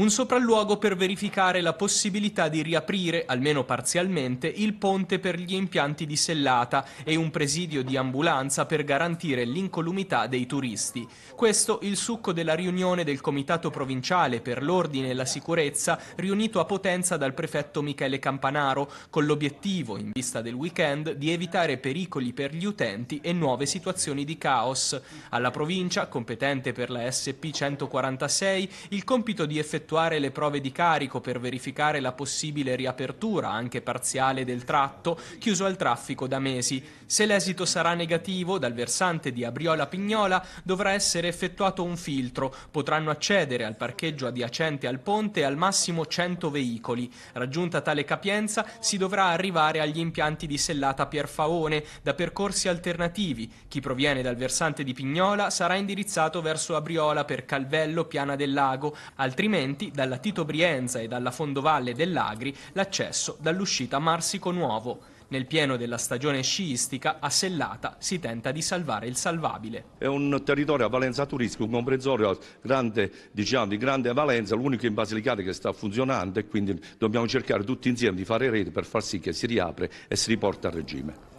un sopralluogo per verificare la possibilità di riaprire, almeno parzialmente, il ponte per gli impianti di sellata e un presidio di ambulanza per garantire l'incolumità dei turisti. Questo il succo della riunione del Comitato Provinciale per l'Ordine e la Sicurezza riunito a Potenza dal prefetto Michele Campanaro con l'obiettivo, in vista del weekend, di evitare pericoli per gli utenti e nuove situazioni di caos. Alla provincia, competente per la SP 146, il compito di effettuare effettuare le prove di carico per verificare la possibile riapertura, anche parziale, del tratto, chiuso al traffico da mesi. Se l'esito sarà negativo, dal versante di Abriola-Pignola dovrà essere effettuato un filtro. Potranno accedere al parcheggio adiacente al ponte al massimo 100 veicoli. Raggiunta tale capienza, si dovrà arrivare agli impianti di Sellata Pierfaone, da percorsi alternativi. Chi proviene dal versante di Pignola sarà indirizzato verso Abriola per Calvello, Piana del Lago, altrimenti esistenti dalla Tito Brienza e dalla Fondovalle dell'Agri l'accesso dall'uscita Marsico Nuovo. Nel pieno della stagione sciistica, a Sellata si tenta di salvare il salvabile. È un territorio a valenza turistica, un comprensorio grande, diciamo, di grande valenza, l'unico in Basilicata che sta funzionando e quindi dobbiamo cercare tutti insieme di fare rete per far sì che si riapre e si riporta a regime.